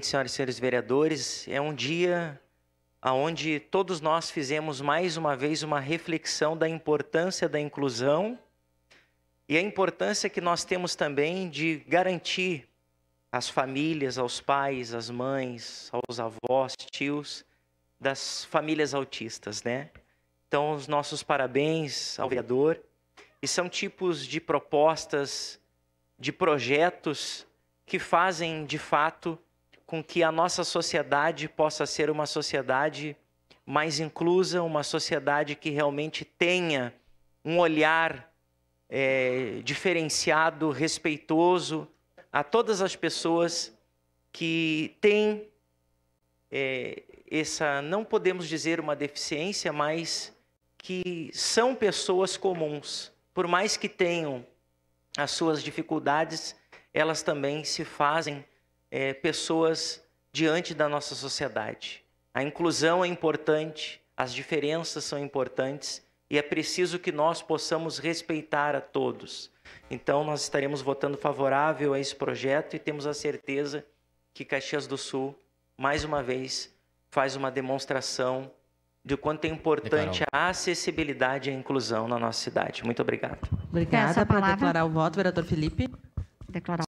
Senhoras e senhores vereadores, é um dia aonde todos nós fizemos mais uma vez uma reflexão da importância da inclusão e a importância que nós temos também de garantir às famílias, aos pais, às mães, aos avós, tios das famílias autistas, né? Então, os nossos parabéns ao vereador. E são tipos de propostas, de projetos que fazem, de fato, com que a nossa sociedade possa ser uma sociedade mais inclusa, uma sociedade que realmente tenha um olhar é, diferenciado, respeitoso a todas as pessoas que têm é, essa, não podemos dizer uma deficiência, mas que são pessoas comuns. Por mais que tenham as suas dificuldades, elas também se fazem é, pessoas diante da nossa sociedade. A inclusão é importante, as diferenças são importantes e é preciso que nós possamos respeitar a todos. Então, nós estaremos votando favorável a esse projeto e temos a certeza que Caxias do Sul, mais uma vez, faz uma demonstração de quanto é importante a acessibilidade e a inclusão na nossa cidade. Muito obrigado. Obrigada. Para declarar o voto, vereador Felipe. Declarar.